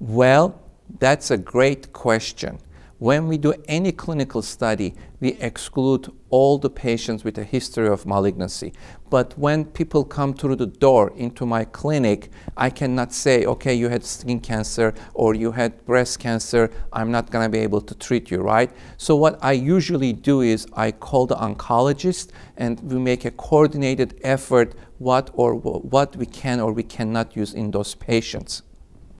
Well, that's a great question. When we do any clinical study, we exclude all the patients with a history of malignancy. But when people come through the door into my clinic, I cannot say, okay, you had skin cancer or you had breast cancer, I'm not going to be able to treat you, right? So, what I usually do is I call the oncologist and we make a coordinated effort what or what we can or we cannot use in those patients.